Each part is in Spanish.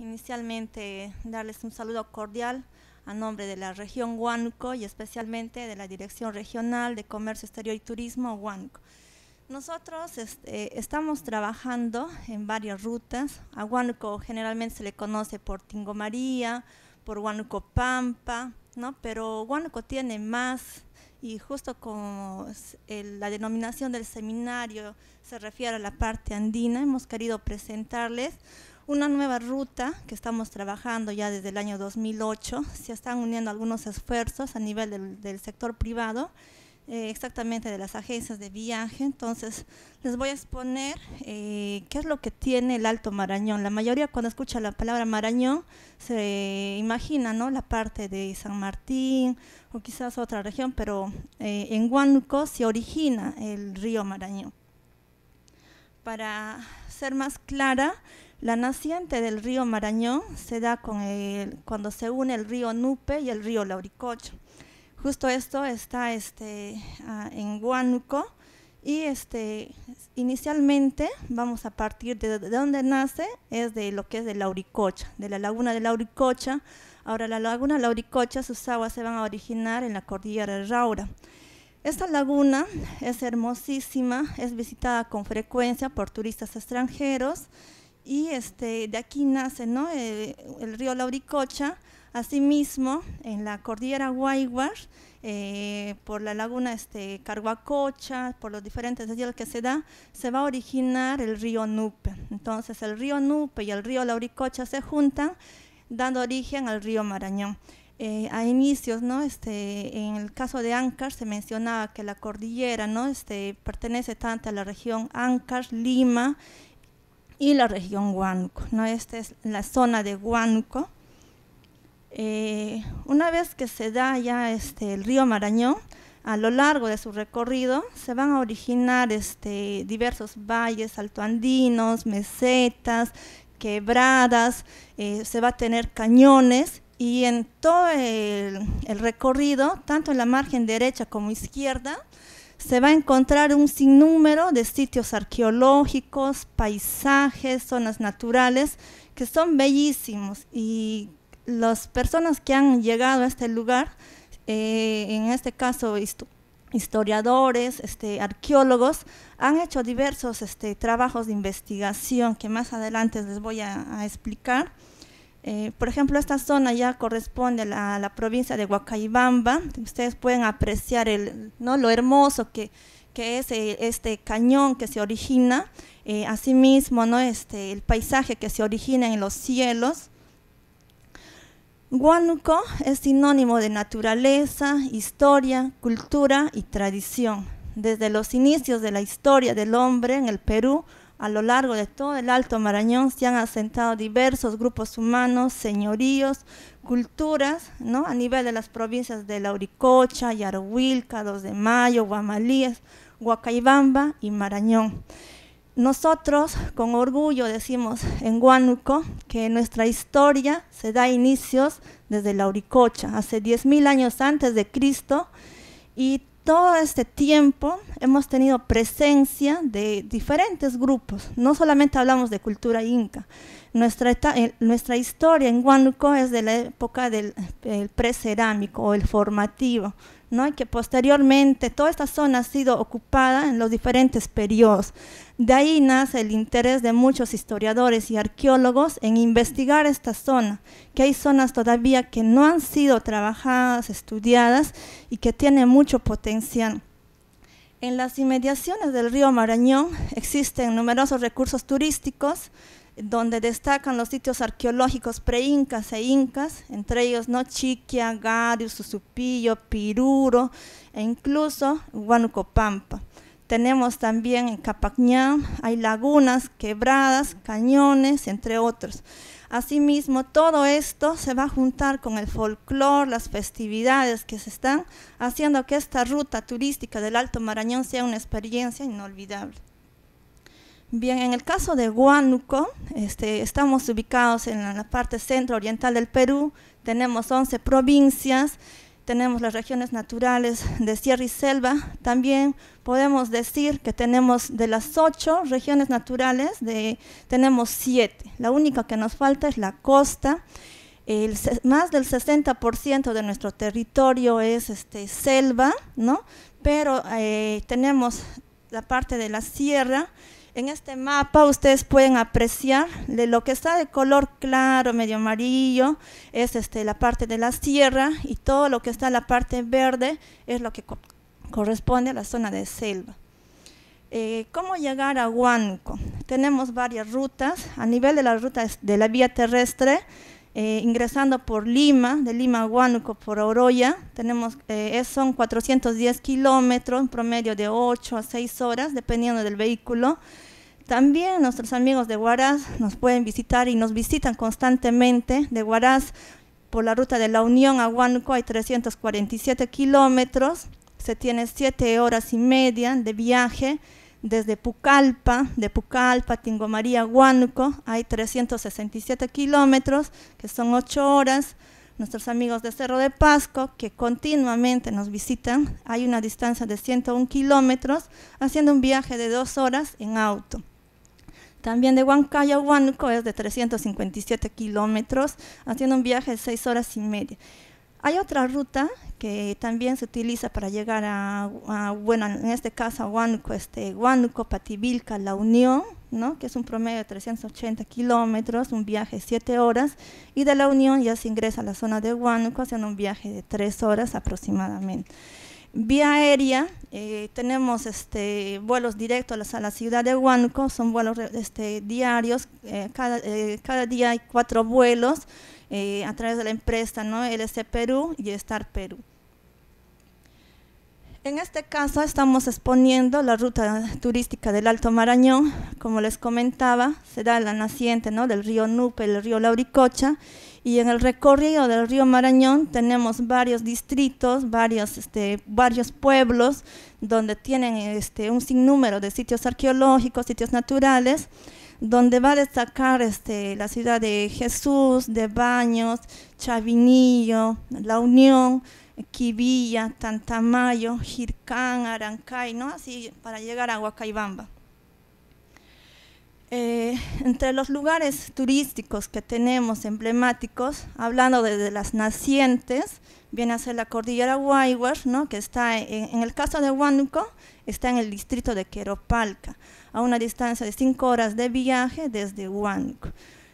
inicialmente darles un saludo cordial a nombre de la región Huánuco y especialmente de la Dirección Regional de Comercio Exterior y Turismo Huánuco. Nosotros este, estamos trabajando en varias rutas. A Huánuco generalmente se le conoce por Tingo María, por Huánuco Pampa, ¿no? pero Huánuco tiene más y justo como la denominación del seminario se refiere a la parte andina, hemos querido presentarles una nueva ruta que estamos trabajando ya desde el año 2008. Se están uniendo algunos esfuerzos a nivel del, sector privado, eh, exactamente de las agencias de viaje. Entonces, les voy a exponer eh, qué es lo que tiene el Alto Marañón. La mayoría cuando escucha la palabra Marañón se imagina ¿no? la parte de San Martín o quizás otra región, pero eh, en Huánuco se origina el río Marañón. Para ser más clara, la naciente del río Marañón se da cuando se une el río Nupe y el río Lauricocha. Justo esto está este, ah, en Huánuco y este, inicialmente vamos a partir de, de donde nace, es de lo que es de Lauricocha, de la laguna de Lauricocha. Ahora la laguna Lauricocha, sus aguas se van a originar en la cordillera de Raura. Esta laguna es hermosísima, es visitada con frecuencia por turistas extranjeros y este, de aquí nace eh, el, río Lauricocha, asimismo en la cordillera Guayguas, eh, por la laguna este, Carhuacocha, por los diferentes ríos que se da, se va a originar el río Nupe. Entonces el río Nupe y el río Lauricocha se juntan, dando origen al río Marañón. Eh, a inicios, ¿no? Este, en el caso de Áncar se mencionaba que la cordillera, ¿no? Este, pertenece tanto a la región Áncar, Lima y la región huanco ¿no? Esta es la zona de huanco eh, una vez que se da ya este, el río Marañón, a lo largo de su recorrido se van a originar este, diversos valles altoandinos, mesetas, quebradas, eh, se va a tener cañones y en todo el recorrido, tanto en la margen derecha como izquierda, se va a encontrar un sinnúmero de sitios arqueológicos, paisajes, zonas naturales, que son bellísimos y las personas que han llegado a este lugar, eh, en este caso historiadores, este, arqueólogos, han hecho diversos este, trabajos de investigación que más adelante les voy a explicar eh, por ejemplo, esta zona ya corresponde a la, provincia de Huacaybamba. Ustedes pueden apreciar ¿no? lo hermoso que, es eh, este cañón que se origina. Eh, asimismo, este, el paisaje que se origina en los cielos. Huánuco es sinónimo de naturaleza, historia, cultura y tradición. Desde los inicios de la historia del hombre en el Perú, a lo largo de todo el Alto Marañón se han asentado diversos grupos humanos, señoríos, culturas, ¿no? A nivel de las provincias de Lauricocha, Yarhuilca, Dos de Mayo, Guamalíes, Huacaibamba y Marañón. Nosotros con orgullo decimos en Huánuco que nuestra historia se da inicios desde Lauricocha, hace 10.000 años antes de Cristo, y todo este tiempo hemos tenido presencia de diferentes grupos. No solamente hablamos de cultura inca. Nuestra, eh, historia en Huánuco es de la época del precerámico o el formativo, ¿no? Y que posteriormente toda esta zona ha sido ocupada en los diferentes periodos. De ahí nace el interés de muchos historiadores y arqueólogos en investigar esta zona, que hay zonas todavía que no han sido trabajadas, estudiadas y que tienen mucho potencial. En las inmediaciones del río Marañón existen numerosos recursos turísticos, donde destacan los sitios arqueológicos preincas e incas, entre ellos Nochiquia, Garius, Susupillo, Piruro e incluso Huanucopampa. Tenemos también en Capacñán, hay lagunas, quebradas, cañones, entre otros. Asimismo, todo esto se va a juntar con el folclore, las festividades que se están haciendo que esta ruta turística del Alto Marañón sea una experiencia inolvidable. Bien, en el caso de Huánuco, este, estamos ubicados en la parte centro-oriental del Perú, tenemos 11 provincias, tenemos las regiones naturales de sierra y selva, también podemos decir que tenemos de las 8 regiones naturales, de, tenemos 7. La única que nos falta es la costa. más del 60% de nuestro territorio es este, selva, pero eh, tenemos la parte de la sierra, en este mapa ustedes pueden apreciar de lo que está de color claro, medio amarillo, es este, la parte de la sierra y todo lo que está en la parte verde es lo que corresponde a la zona de selva. Eh, ¿Cómo llegar a Huánuco? Tenemos varias rutas. A nivel de la ruta de la vía terrestre, eh, ingresando por Lima, de Lima a Huánuco por Oroya, tenemos, eh, son 410 kilómetros, un promedio de 8 a 6 horas, dependiendo del vehículo. También nuestros amigos de Huaraz nos pueden visitar y nos visitan constantemente. De Huaraz por la ruta de la Unión a Huánuco hay 347 kilómetros. Se tiene siete horas y media de viaje desde Pucalpa, de Pucallpa, Tingomaría, Huánuco, hay 367 kilómetros, que son 8 horas. Nuestros amigos de Cerro de Pasco, que continuamente nos visitan, hay una distancia de 101 kilómetros, haciendo un viaje de dos horas en auto. También de Huancayo a Huánuco es de 357 kilómetros, haciendo un viaje de 6 horas y media. Hay otra ruta que también se utiliza para llegar a, bueno, en este caso a Huánuco, este, Huánuco, Pativilca, La Unión, ¿no? que es un promedio de 380 kilómetros, un viaje de 7 horas, y de La Unión ya se ingresa a la zona de Huánuco, haciendo un viaje de 3 horas aproximadamente. Vía aérea eh, tenemos este, vuelos directos a la, ciudad de Huánuco, son vuelos este, diarios, eh, eh, cada, día hay cuatro vuelos a través de la empresa ¿no? LC Perú y Star Perú. En este caso estamos exponiendo la ruta turística del Alto Marañón, como les comentaba, se da la naciente del río Nupe, el río Lauricocha, y en el recorrido del río Marañón tenemos varios distritos, varios, este, varios pueblos donde tienen este, un sinnúmero de sitios arqueológicos, sitios naturales, donde va a destacar este, la ciudad de Jesús, de Baños, Chavinillo, La Unión, Quivilla, Tantamayo, Jircán, Arancay, ¿no? Así para llegar a Huacaybamba. Eh, entre los lugares turísticos que tenemos emblemáticos, hablando desde de las nacientes, viene a ser la cordillera Huayhuas, ¿no? que está en, el caso de Huánuco, está en el distrito de Queropalca, a una distancia de 5 horas de viaje desde Huánuco.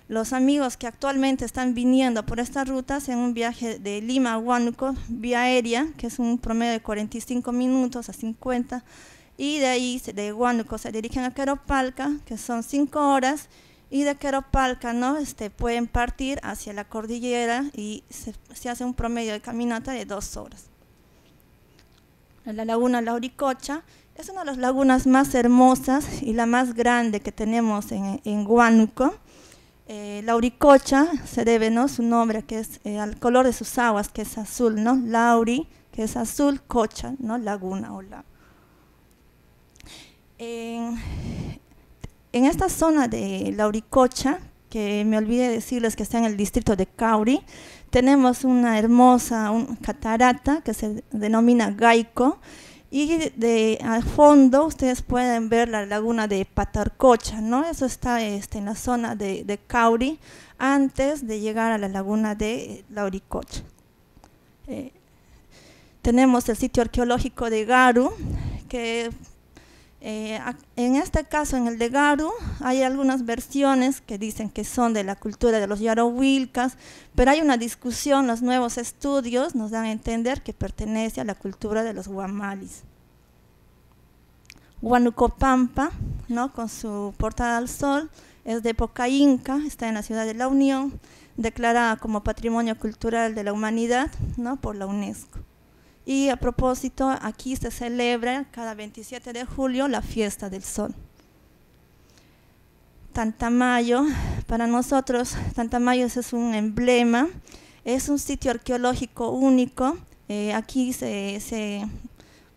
Los amigos que actualmente están viniendo por estas rutas en un viaje de Lima a Huánuco vía aérea, que es un promedio de 45 minutos a 50 y de ahí de Huánuco se dirigen a Queropalca, que son cinco horas, y de Queropalca ¿no? este, pueden partir hacia la cordillera y se, hace un promedio de caminata de dos horas. La laguna Lauricocha es una de las lagunas más hermosas y la más grande que tenemos en, en Huánuco. Eh, Lauricocha se debe ¿no? su nombre, que es eh, al color de sus aguas, que es azul, ¿no? Lauri, que es azul, cocha, ¿no? laguna o lago. En, esta zona de Lauricocha, que me olvidé decirles que está en el distrito de Cauri, tenemos una hermosa catarata que se denomina Gaico, y de al fondo ustedes pueden ver la laguna de Patarcocha, ¿no? Eso está este, en la zona de, de, Cauri, antes de llegar a la laguna de Lauricocha. Eh, tenemos el sitio arqueológico de Garu, que eh, en este caso, en el de Garu, hay algunas versiones que dicen que son de la cultura de los Yarowilcas, pero hay una discusión, los nuevos estudios nos dan a entender que pertenece a la cultura de los Guamalis. Huanucopampa, con su portada al sol, es de época inca, está en la ciudad de La Unión, declarada como Patrimonio Cultural de la Humanidad ¿no? por la UNESCO. Y a propósito, aquí se celebra cada 27 de julio la fiesta del sol. Tantamayo, para nosotros, Tantamayo es un emblema, es un sitio arqueológico único. Eh, aquí se,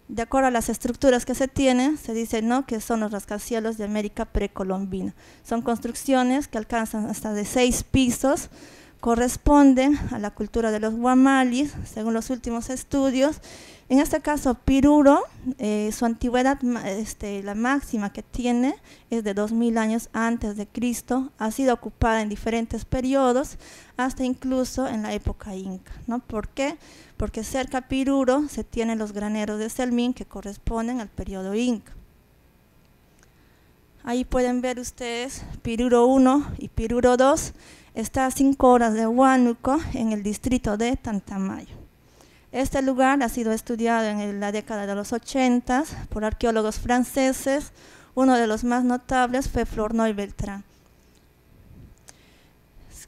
de acuerdo a las estructuras que se tienen, se dice ¿no? que son los rascacielos de América precolombina. Son construcciones que alcanzan hasta de seis pisos, corresponden a la cultura de los guamalis, según los últimos estudios. En este caso, Piruro, eh, su antigüedad, este, la máxima que tiene es de 2000 años antes de Cristo, ha sido ocupada en diferentes periodos, hasta incluso en la época inca. ¿no? ¿Por qué? Porque cerca a Piruro se tienen los graneros de Selmín que corresponden al periodo inca. Ahí pueden ver ustedes Piruro 1 y Piruro 2 Está a cinco horas de Huánuco, en el distrito de Tantamayo. Este lugar ha sido estudiado en la década de los 80 por arqueólogos franceses. Uno de los más notables fue Flournoy Beltrán.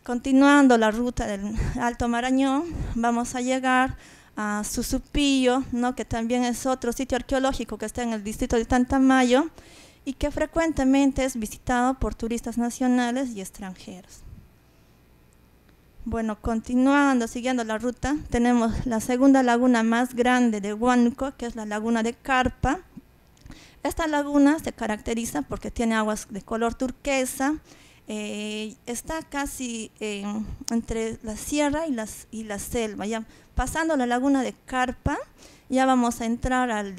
Continuando la ruta del Alto Marañón, vamos a llegar a Susupillo, ¿no? que también es otro sitio arqueológico que está en el distrito de Tantamayo y que frecuentemente es visitado por turistas nacionales y extranjeros. Bueno, continuando, siguiendo la ruta, tenemos la segunda laguna más grande de Huánuco, que es la laguna de Carpa. Esta laguna se caracteriza porque tiene aguas de color turquesa, eh, está casi eh, entre la sierra y, la selva. Ya pasando la laguna de Carpa, ya vamos a entrar al,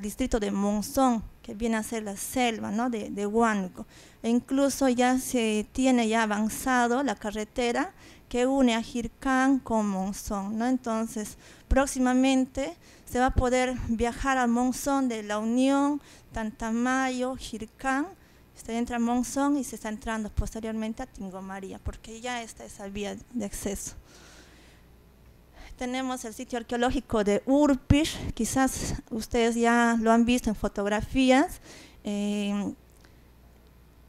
distrito de Monzón, que viene a ser la selva ¿no? de, de Huánuco. E incluso ya se tiene ya avanzado la carretera que une a jircán con Monzón. ¿no? Entonces, próximamente se va a poder viajar a Monzón de La Unión, Tantamayo, jircán Usted entra a Monzón y se está entrando posteriormente a maría porque ya está esa vía de acceso. Tenemos el sitio arqueológico de Urpish, quizás ustedes ya lo han visto en fotografías. Eh,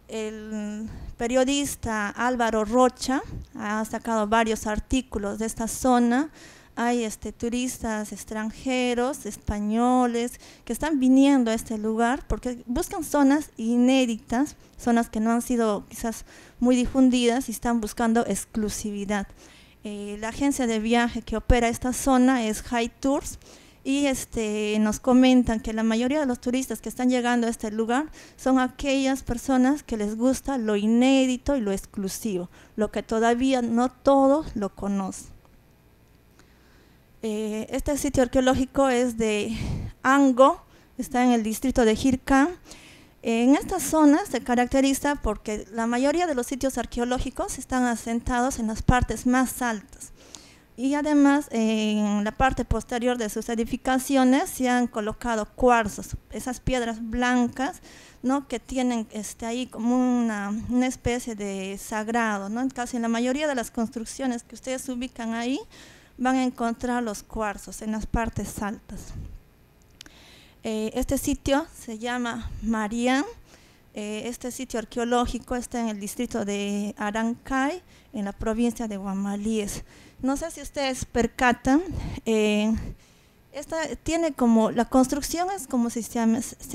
el, periodista Álvaro Rocha ha sacado varios artículos de esta zona. Hay este, turistas extranjeros, españoles, que están viniendo a este lugar porque buscan zonas inéditas, zonas que no han sido quizás muy difundidas y están buscando exclusividad. Eh, la agencia de viaje que opera esta zona es High Tours y este, nos comentan que la mayoría de los turistas que están llegando a este lugar son aquellas personas que les gusta lo inédito y lo exclusivo, lo que todavía no todos lo conocen. Eh, este sitio arqueológico es de Ango, está en el distrito de Jircán. En esta zona se caracteriza porque la mayoría de los sitios arqueológicos están asentados en las partes más altas y además en la parte posterior de sus edificaciones se han colocado cuarzos, esas piedras blancas, ¿no? que tienen este, ahí como una, especie de sagrado. ¿no? Casi en la mayoría de las construcciones que ustedes ubican ahí van a encontrar los cuarzos en las partes altas. Eh, este sitio se llama Marián. Eh, este sitio arqueológico está en el distrito de Arancay, en la provincia de Guamalíes. No sé si ustedes percatan, eh, esta tiene como, la construcción es como si se,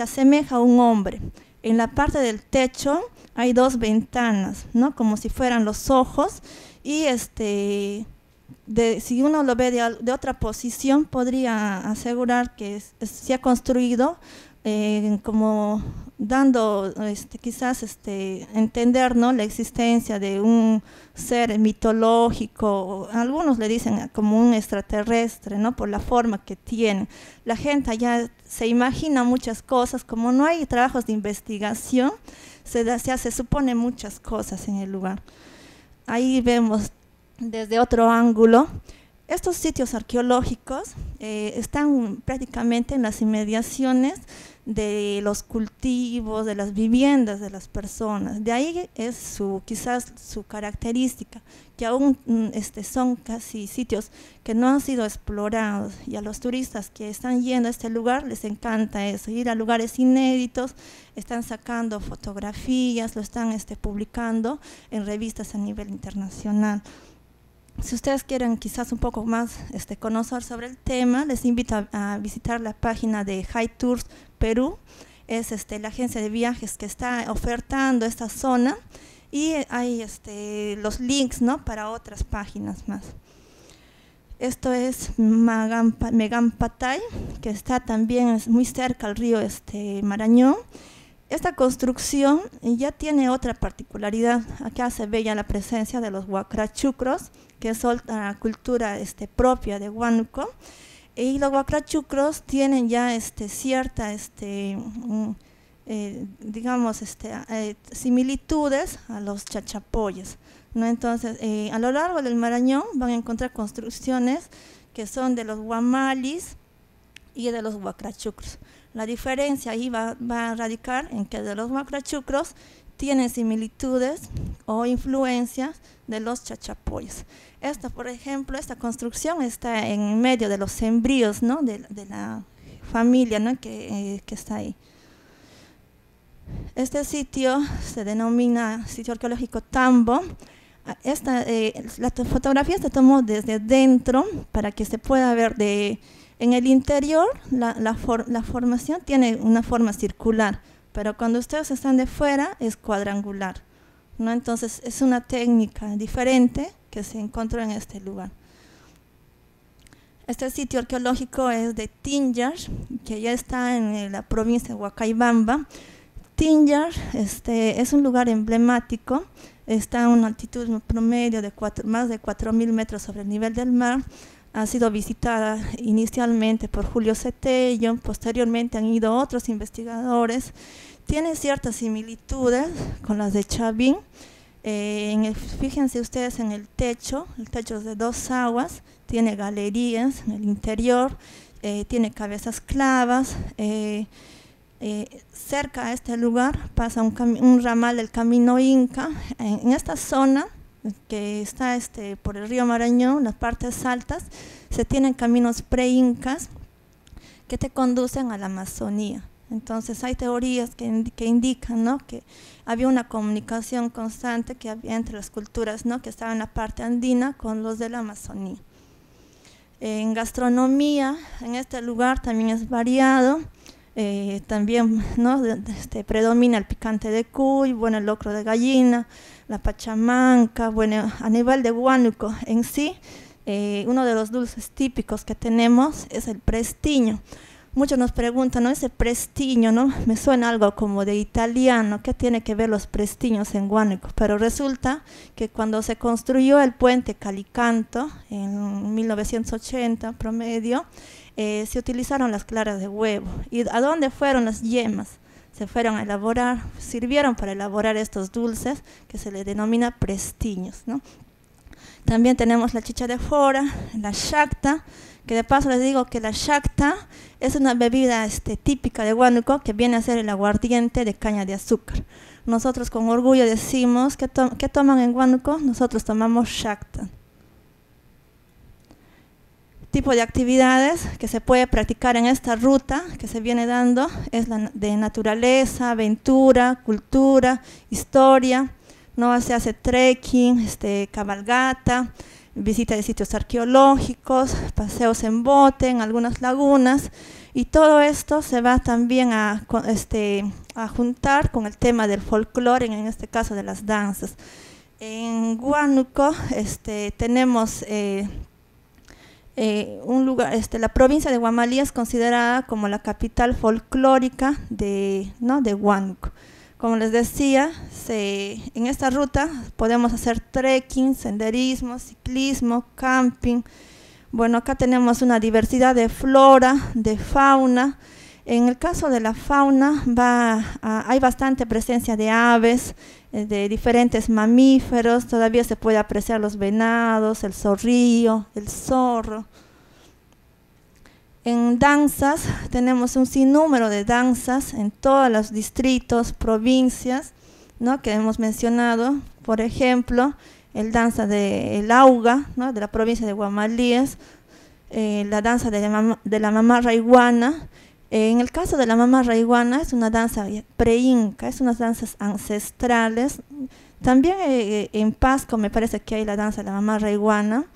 asemeja a un hombre. En la parte del techo hay dos ventanas, ¿no? Como si fueran los ojos y este, de, si uno lo ve de, otra posición podría asegurar que se ha construido eh, como dando este, quizás este, entender ¿no? la existencia de un ser mitológico, algunos le dicen como un extraterrestre, ¿no? por la forma que tiene. La gente allá se imagina muchas cosas, como no hay trabajos de investigación, se, supone muchas cosas en el lugar. Ahí vemos desde otro ángulo. Estos sitios arqueológicos eh, están prácticamente en las inmediaciones de los cultivos, de las viviendas de las personas. De ahí es su, quizás su característica, que aún mm, este, son casi sitios que no han sido explorados y a los turistas que están yendo a este lugar les encanta eso, ir a lugares inéditos, están sacando fotografías, lo están este, publicando en revistas a nivel internacional. Si ustedes quieren quizás un poco más este, conocer sobre el tema, les invito a, a visitar la página de High Tours Perú, es este, la agencia de viajes que está ofertando esta zona y hay este, los links ¿no? para otras páginas más. Esto es Megampatay, que está también muy cerca al río este, Marañón. Esta construcción ya tiene otra particularidad. Acá se ve ya la presencia de los huacrachucros, que es otra cultura este, propia de Huánuco y los guacrachucros tienen ya este, cierta, este, mm, eh, digamos, este, eh, similitudes a los chachapoyes. ¿no? Entonces, eh, a lo largo del Marañón van a encontrar construcciones que son de los guamalis y de los guacrachucros. La diferencia ahí va, a radicar en que de los huacrachucros tienen similitudes o influencias de los chachapoyas. Esta, por ejemplo, esta construcción está en medio de los sembríos ¿no? de, la familia ¿no? Eh, que, está ahí. Este sitio se denomina sitio arqueológico Tambo. Ah, esta, eh, la fotografía se tomó desde dentro para que se pueda ver de, en el interior. la formación tiene una forma circular. Pero cuando ustedes están de fuera es cuadrangular. ¿no? Entonces es una técnica diferente que se encontró en este lugar. Este sitio arqueológico es de Tinjar, que ya está en eh, la provincia de Huacaybamba. Tinjar este, es un lugar emblemático, está a una altitud promedio de más de 4.000 metros sobre el nivel del mar, ha sido visitada inicialmente por Julio Cetello, posteriormente han ido otros investigadores, tiene ciertas similitudes con las de Chavín. Eh, fíjense ustedes en el techo, el techo es de dos aguas, tiene galerías en el interior, eh, tiene cabezas clavas. Eh, cerca a este lugar pasa un, ramal del camino inca. en esta zona que está este, por el río Marañón, las partes altas, se tienen caminos pre-incas que te conducen a la Amazonía. Entonces hay teorías que, indican ¿no? que había una comunicación constante que había entre las culturas ¿no? que estaban en la parte andina con los de la Amazonía. En gastronomía, en este lugar también es variado. Eh, también este, predomina el picante de cuy, bueno, el locro de gallina, la pachamanca, bueno, a nivel de guánuco en sí, eh, uno de los dulces típicos que tenemos es el prestiño. Muchos nos preguntan, ¿no? Ese prestiño, ¿no? Me suena algo como de italiano, ¿qué tiene que ver los prestiños en Huánuco? Pero resulta que cuando se construyó el puente Calicanto en 1980 promedio, eh, se utilizaron las claras de huevo. ¿Y a dónde fueron las yemas? Se fueron a elaborar, sirvieron para elaborar estos dulces que se le denomina prestiños. También tenemos la chicha de fora, la shakta, que de paso les digo que la shakta es una bebida este, típica de Huánuco que viene a ser el aguardiente de caña de azúcar. Nosotros con orgullo decimos que, toman en Huánuco, nosotros tomamos shakta tipo de actividades que se puede practicar en esta ruta que se viene dando es la de naturaleza, aventura, cultura, historia, ¿no? se hace trekking, este, cabalgata, visita de sitios arqueológicos, paseos en bote, en algunas lagunas, y todo esto se va también a, este, a juntar con el tema del folclore, en este caso de las danzas. En Huánuco este, tenemos... Eh, eh, un lugar, este, la provincia de Guamalí es considerada como la capital folclórica de, ¿no? Como les decía, en esta ruta podemos hacer trekking, senderismo, ciclismo, camping. Bueno, acá tenemos una diversidad de flora, de fauna. En el caso de la fauna, hay bastante presencia de aves, eh, de diferentes mamíferos, todavía se puede apreciar los venados, el zorrillo, el zorro. En danzas tenemos un sinnúmero de danzas en todos los distritos, provincias, ¿no? que hemos mencionado. Por ejemplo, el danza de auga, de la provincia de Guamalíes, eh, la danza de la, mamá de en el caso de la mamá raiguana es una danza pre-inca, es unas danzas ancestrales. También eh, eh, en Pasco me parece que hay la danza de la mamá raiguana.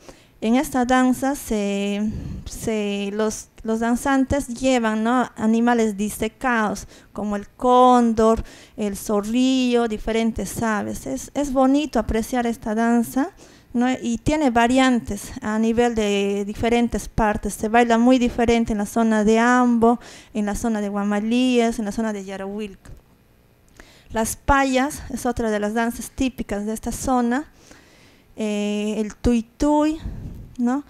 En esta danza se, se los, danzantes llevan animales disecados como el cóndor, el zorrillo, diferentes aves. es bonito apreciar esta danza y tiene variantes a nivel de diferentes partes. Se baila muy diferente en la zona de Ambo, en la zona de Guamalíes, en la zona de Yarowilk. Las payas es otra de las danzas típicas de esta zona. Eh, el tuitui, ¿no?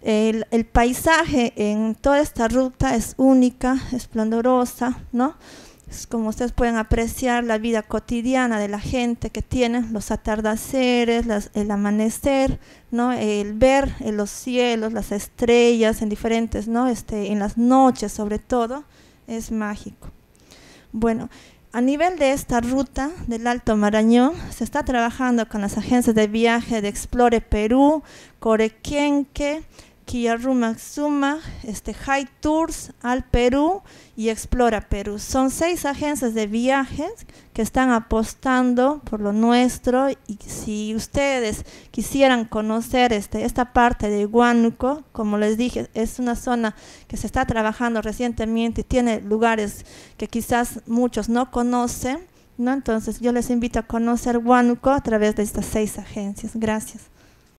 El, el, paisaje en toda esta ruta es única, esplendorosa, ¿no? como ustedes pueden apreciar la vida cotidiana de la gente que tiene, los atardeceres, el amanecer, ¿no? el ver en los cielos, las estrellas en diferentes, ¿no? este, en las noches sobre todo, es mágico. Bueno, a nivel de esta ruta del Alto Marañón, se está trabajando con las agencias de viaje de Explore Perú, Corequenque, Suma, este, High Tours al Perú y Explora Perú. Son seis agencias de viajes que están apostando por lo nuestro y si ustedes quisieran conocer este, esta parte de Huánuco, como les dije, es una zona que se está trabajando recientemente y tiene lugares que quizás muchos no conocen, ¿no? entonces yo les invito a conocer Huánuco a través de estas seis agencias. Gracias.